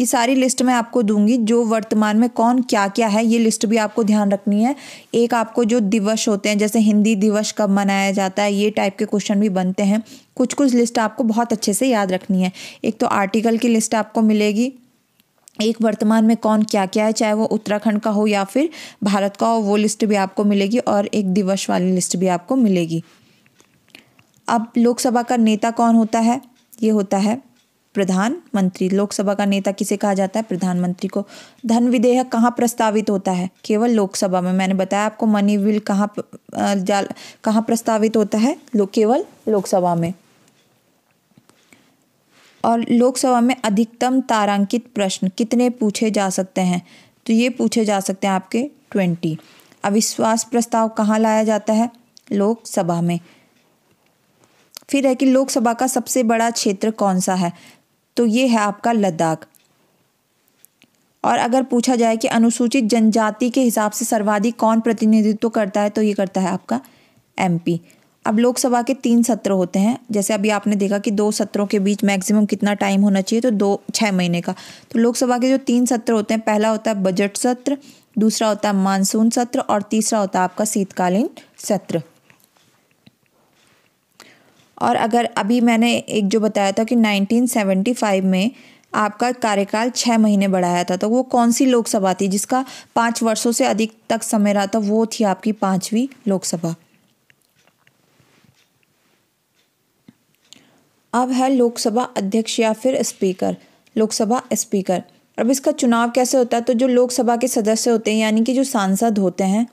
ये सारी लिस्ट मैं आपको दूंगी जो वर्तमान में कौन क्या क्या है ये लिस्ट भी आपको ध्यान रखनी है एक आपको जो दिवस होते हैं जैसे हिंदी दिवस कब मनाया जाता है ये टाइप के क्वेश्चन भी बनते हैं कुछ कुछ लिस्ट आपको बहुत अच्छे से याद रखनी है एक तो आर्टिकल की लिस्ट आपको मिलेगी एक वर्तमान में कौन क्या क्या है चाहे वो उत्तराखंड का हो या फिर भारत का हो वो लिस्ट भी आपको मिलेगी और एक दिवस वाली लिस्ट भी आपको मिलेगी अब लोकसभा का नेता कौन होता है ये होता है प्रधानमंत्री लोकसभा का नेता किसे कहा जाता है प्रधानमंत्री को धन विधेयक कहाँ प्रस्तावित होता है केवल लोकसभा में मैंने बताया आपको मनी विल कहाँ कहाँ प्रस्तावित होता है लो, केवल लोकसभा में और लोकसभा में अधिकतम तारांकित प्रश्न कितने पूछे जा सकते हैं तो ये पूछे जा सकते हैं आपके ट्वेंटी अविश्वास प्रस्ताव कहाँ लाया जाता है लोकसभा में फिर है कि लोकसभा का सबसे बड़ा क्षेत्र कौन सा है तो ये है आपका लद्दाख और अगर पूछा जाए कि अनुसूचित जनजाति के हिसाब से सर्वाधिक कौन प्रतिनिधित्व करता है तो ये करता है आपका एमपी अब लोकसभा के तीन सत्र होते हैं जैसे अभी आपने देखा कि दो सत्रों के बीच मैक्सिमम कितना टाइम होना चाहिए तो दो छः महीने का तो लोकसभा के जो तीन सत्र होते हैं पहला होता है बजट सत्र दूसरा होता है मानसून सत्र और तीसरा होता है आपका शीतकालीन सत्र और अगर अभी मैंने एक जो बताया था कि 1975 में आपका कार्यकाल छः महीने बढ़ाया था तो वो कौन सी लोकसभा थी जिसका पाँच वर्षों से अधिक तक समय रहा था वो थी आपकी पाँचवीं लोकसभा अब है लोकसभा अध्यक्ष या फिर स्पीकर लोकसभा स्पीकर अब इसका चुनाव कैसे होता है तो जो लोकसभा के सदस्य होते हैं यानी कि जो सांसद होते हैं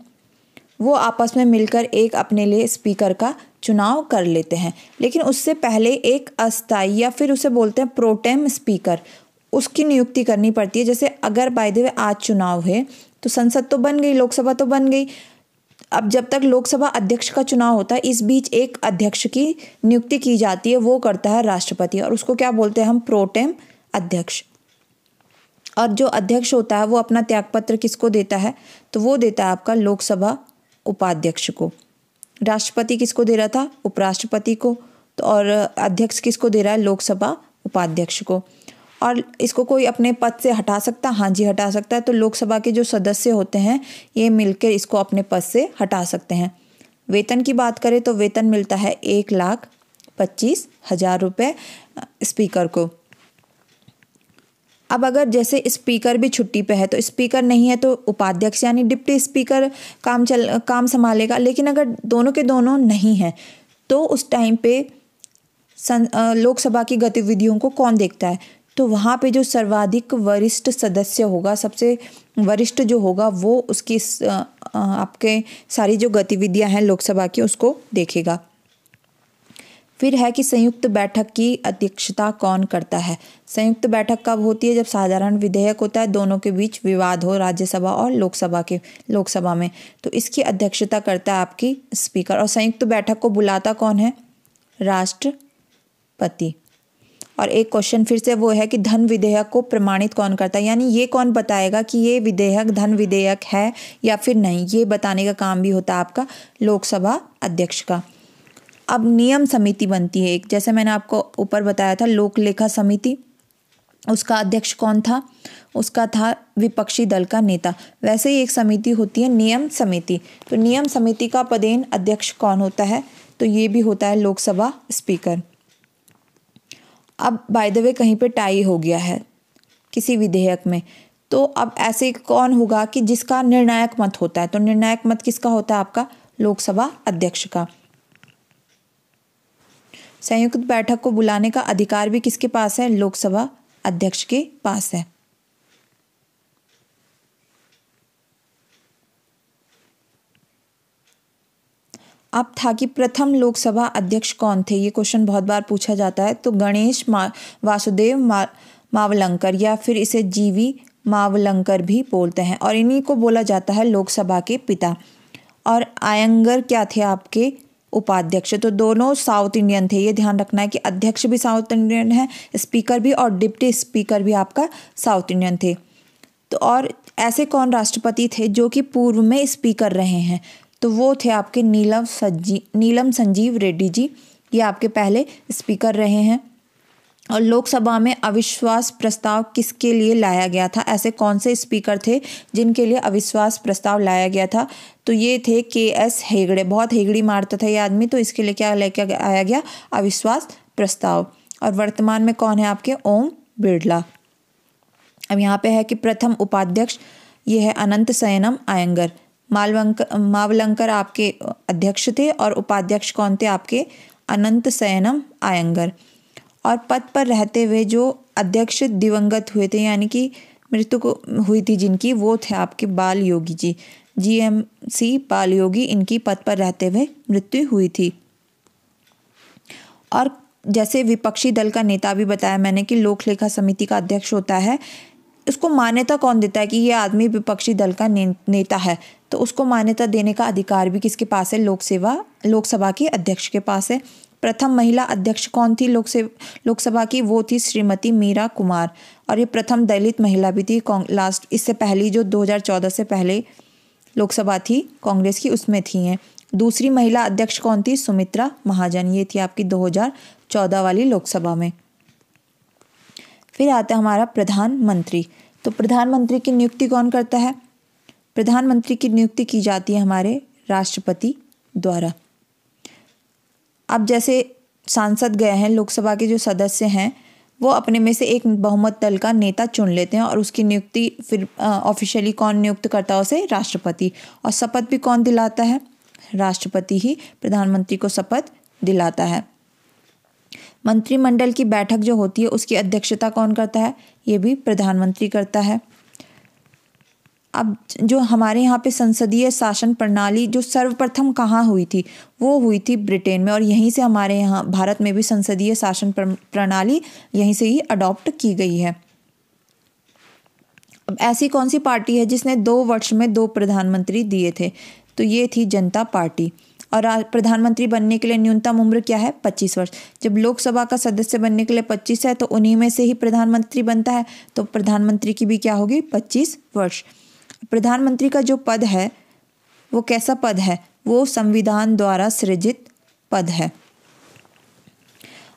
वो आपस में मिलकर एक अपने लिए स्पीकर का चुनाव कर लेते हैं लेकिन उससे पहले एक अस्थाई या फिर उसे बोलते हैं प्रोटेम स्पीकर उसकी नियुक्ति करनी पड़ती है जैसे अगर बाय द वे आज चुनाव है तो संसद तो बन गई लोकसभा तो बन गई अब जब तक लोकसभा अध्यक्ष का चुनाव होता है इस बीच एक अध्यक्ष की नियुक्ति की जाती है वो करता है राष्ट्रपति और उसको क्या बोलते हैं हम प्रोटेम अध्यक्ष और जो अध्यक्ष होता है वो अपना त्यागपत्र किसको देता है तो वो देता है आपका लोकसभा उपाध्यक्ष को राष्ट्रपति किसको दे रहा था उपराष्ट्रपति को तो और अध्यक्ष किसको दे रहा है लोकसभा उपाध्यक्ष को और इसको कोई अपने पद से हटा सकता हाँ जी हटा सकता है तो लोकसभा के जो सदस्य होते हैं ये मिलकर इसको अपने पद से हटा सकते हैं वेतन की बात करें तो वेतन मिलता है एक लाख पच्चीस हज़ार रुपये स्पीकर को अब अगर जैसे स्पीकर भी छुट्टी पे है तो स्पीकर नहीं है तो उपाध्यक्ष यानी डिप्टी स्पीकर काम चल काम संभालेगा लेकिन अगर दोनों के दोनों नहीं हैं तो उस टाइम पे लोकसभा की गतिविधियों को कौन देखता है तो वहाँ पे जो सर्वाधिक वरिष्ठ सदस्य होगा सबसे वरिष्ठ जो होगा वो उसकी आपके सारी जो गतिविधियाँ हैं लोकसभा की उसको देखेगा फिर है कि संयुक्त बैठक की अध्यक्षता कौन करता है संयुक्त बैठक कब होती है जब साधारण विधेयक होता है दोनों के बीच विवाद हो राज्यसभा और लोकसभा के लोकसभा में तो इसकी अध्यक्षता करता है आपकी स्पीकर और संयुक्त बैठक को बुलाता कौन है राष्ट्रपति और एक क्वेश्चन फिर से वो है कि धन विधेयक को प्रमाणित कौन करता है यानी ये कौन बताएगा कि ये विधेयक धन विधेयक है या फिर नहीं ये बताने का काम भी होता है आपका लोकसभा अध्यक्ष का अब नियम समिति बनती है एक जैसे मैंने आपको ऊपर बताया था लोक लेखा समिति उसका अध्यक्ष कौन था उसका था विपक्षी दल का नेता वैसे ही एक समिति होती है नियम समिति तो नियम समिति का पदेन अध्यक्ष कौन होता है तो ये भी होता है लोकसभा स्पीकर अब बाय द वे कहीं पे टाई हो गया है किसी विधेयक में तो अब ऐसे कौन होगा कि जिसका निर्णायक मत होता है तो निर्णायक मत किसका होता है आपका लोकसभा अध्यक्ष का संयुक्त बैठक को बुलाने का अधिकार भी किसके पास है लोकसभा अध्यक्ष के पास है अब था कि प्रथम लोकसभा अध्यक्ष कौन थे ये क्वेश्चन बहुत बार पूछा जाता है तो गणेश मा, वासुदेव मा, मावलंकर या फिर इसे जीवी मावलंकर भी बोलते हैं और इन्हीं को बोला जाता है लोकसभा के पिता और आयंगर क्या थे आपके उपाध्यक्ष तो दोनों साउथ इंडियन थे ये ध्यान रखना है कि अध्यक्ष भी साउथ इंडियन है स्पीकर भी और डिप्टी स्पीकर भी आपका साउथ इंडियन थे तो और ऐसे कौन राष्ट्रपति थे जो कि पूर्व में स्पीकर रहे हैं तो वो थे आपके नीलम सज्जी नीलम संजीव रेड्डी जी ये आपके पहले स्पीकर रहे हैं और लोकसभा में अविश्वास प्रस्ताव किसके लिए लाया गया था ऐसे कौन से स्पीकर थे जिनके लिए अविश्वास प्रस्ताव लाया गया था तो ये थे के एस हेगड़े बहुत हेगड़ी मारता था ये आदमी तो इसके लिए क्या लेके आया गया अविश्वास प्रस्ताव और वर्तमान में कौन है आपके ओम बिरला अब यहाँ पे है कि प्रथम उपाध्यक्ष ये है अनंत सैनम आयंगर मालवंक मावलंकर आपके अध्यक्ष थे और उपाध्यक्ष कौन थे आपके अनंत सयनम आयंगर और पद पर रहते हुए जो अध्यक्ष दिवंगत हुए थे यानी कि मृत्यु को हुई थी जिनकी वो थे आपके बाल योगी जी जी एम सी बाल योगी इनकी पद पर रहते हुए मृत्यु हुई थी और जैसे विपक्षी दल का नेता भी बताया मैंने कि लोक लेखा समिति का अध्यक्ष होता है उसको मान्यता कौन देता है कि ये आदमी विपक्षी दल का ने, नेता है तो उसको मान्यता देने का अधिकार भी किसके पास है लोक सेवा लोकसभा के अध्यक्ष के पास है प्रथम महिला अध्यक्ष कौन थी लोक लोकसभा की वो थी श्रीमती मीरा कुमार और ये प्रथम दलित महिला भी थी लास्ट इससे पहली जो 2014 से पहले लोकसभा थी कांग्रेस की उसमें थी हैं दूसरी महिला अध्यक्ष कौन थी सुमित्रा महाजन ये थी आपकी 2014 वाली लोकसभा में फिर आता है हमारा प्रधानमंत्री तो प्रधानमंत्री की नियुक्ति कौन करता है प्रधानमंत्री की नियुक्ति की जाती है हमारे राष्ट्रपति द्वारा अब जैसे सांसद गए हैं लोकसभा के जो सदस्य हैं वो अपने में से एक बहुमत दल का नेता चुन लेते हैं और उसकी नियुक्ति फिर ऑफिशियली कौन नियुक्त करता है उसे राष्ट्रपति और शपथ भी कौन दिलाता है राष्ट्रपति ही प्रधानमंत्री को शपथ दिलाता है मंत्रिमंडल की बैठक जो होती है उसकी अध्यक्षता कौन करता है ये भी प्रधानमंत्री करता है अब जो हमारे यहाँ पे संसदीय शासन प्रणाली जो सर्वप्रथम कहाँ हुई थी वो हुई थी ब्रिटेन में और यहीं से हमारे यहाँ भारत में भी संसदीय शासन प्रणाली यहीं से ही अडॉप्ट की गई है अब ऐसी कौन सी पार्टी है जिसने दो वर्ष में दो प्रधानमंत्री दिए थे तो ये थी जनता पार्टी और प्रधानमंत्री बनने के लिए न्यूनतम उम्र क्या है पच्चीस वर्ष जब लोकसभा का सदस्य बनने के लिए पच्चीस है तो उन्हीं में से ही प्रधानमंत्री बनता है तो प्रधानमंत्री की भी क्या होगी पच्चीस वर्ष प्रधानमंत्री का जो पद है वो कैसा पद है वो संविधान द्वारा सृजित पद है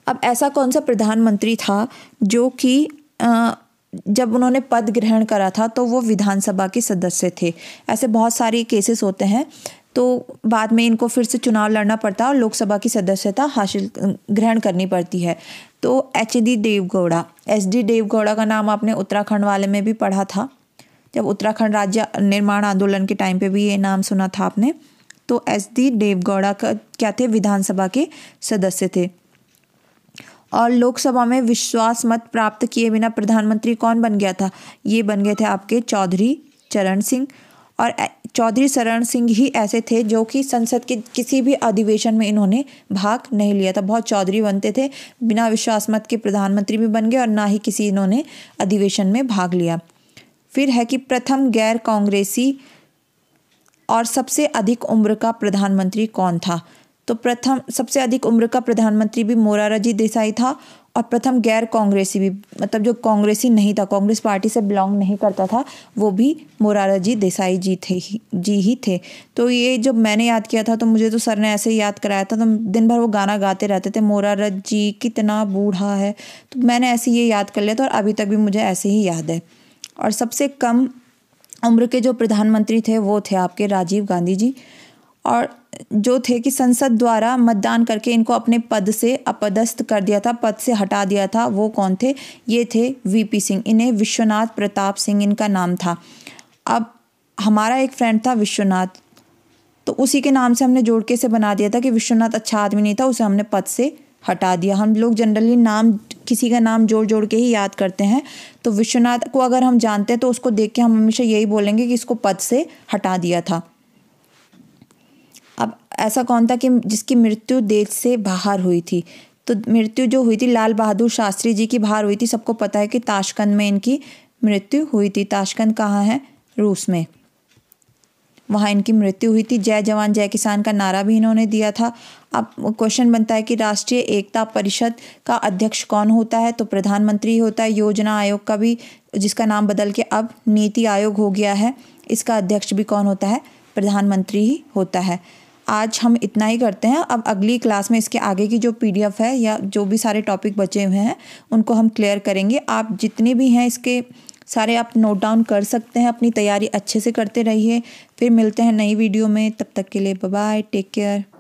अब ऐसा कौन सा प्रधानमंत्री था जो कि जब उन्होंने पद ग्रहण करा था तो वो विधानसभा के सदस्य थे ऐसे बहुत सारे केसेस होते हैं तो बाद में इनको फिर से चुनाव लड़ना पड़ता है और लोकसभा की सदस्यता हासिल ग्रहण करनी पड़ती है तो H D Deve Gowda H D Deve Gowda का नाम आपने उत्तराखंड वाले में भी पढ़ा था जब उत्तराखंड राज्य निर्माण आंदोलन के टाइम पे भी ये नाम सुना था आपने तो एस डी देवगौड़ा का क्या थे विधानसभा के सदस्य थे और लोकसभा में विश्वास मत प्राप्त किए बिना प्रधानमंत्री कौन बन गया था ये बन गए थे आपके चौधरी चरण सिंह और चौधरी चरण सिंह ही ऐसे थे जो कि संसद के किसी भी अधिवेशन में इन्होंने भाग नहीं लिया था बहुत चौधरी बनते थे बिना विश्वास मत के प्रधानमंत्री भी बन गए और ना ही किसी इन्होंने अधिवेशन में भाग लिया फिर है कि प्रथम गैर कांग्रेसी और सबसे अधिक उम्र का प्रधानमंत्री कौन था तो प्रथम सबसे अधिक उम्र का प्रधानमंत्री भी मोरारजी देसाई था और प्रथम गैर कांग्रेसी भी मतलब जो कांग्रेसी नहीं था कांग्रेस पार्टी से बिलोंग नहीं करता था वो भी मोरारजी देसाई जी थे जी ही थे तो ये जब मैंने याद किया था तो मुझे तो सर ने ऐसे ही याद कराया था तो दिन भर वो गाना गाते रहते थे मोरारजी कितना बूढ़ा है तो मैंने ऐसे ये याद कर लिया था और अभी तक भी मुझे ऐसे ही याद है और सबसे कम उम्र के जो प्रधानमंत्री थे वो थे आपके राजीव गांधी जी और जो थे कि संसद द्वारा मतदान करके इनको अपने पद से अपदस्थ कर दिया था पद से हटा दिया था वो कौन थे ये थे वीपी सिंह इन्हें विश्वनाथ प्रताप सिंह इनका नाम था अब हमारा एक फ्रेंड था विश्वनाथ तो उसी के नाम से हमने जोड़ के से बना दिया था कि विश्वनाथ अच्छा आदमी नहीं था उसे हमने पद से हटा दिया हम लोग जनरली नाम किसी का नाम जोड़ जोड़ के ही याद करते हैं तो विश्वनाथ को अगर हम जानते हैं तो उसको देख के हम हमेशा यही बोलेंगे कि इसको पद से हटा दिया था अब ऐसा कौन था कि जिसकी मृत्यु देश से बाहर हुई थी तो मृत्यु जो हुई थी लाल बहादुर शास्त्री जी की बाहर हुई थी सबको पता है कि ताशकंद में इनकी मृत्यु हुई थी ताशकंद कहाँ है रूस में वहाँ इनकी मृत्यु हुई थी जय जवान जय किसान का नारा भी इन्होंने दिया था अब क्वेश्चन बनता है कि राष्ट्रीय एकता परिषद का अध्यक्ष कौन होता है तो प्रधानमंत्री होता है योजना आयोग का भी जिसका नाम बदल के अब नीति आयोग हो गया है इसका अध्यक्ष भी कौन होता है प्रधानमंत्री ही होता है आज हम इतना ही करते हैं अब अगली क्लास में इसके आगे की जो पीडीएफ है या जो भी सारे टॉपिक बचे हुए हैं उनको हम क्लियर करेंगे आप जितने भी हैं इसके सारे आप नोट डाउन कर सकते हैं अपनी तैयारी अच्छे से करते रहिए फिर मिलते हैं नई वीडियो में तब तक के लिए बाय टेक केयर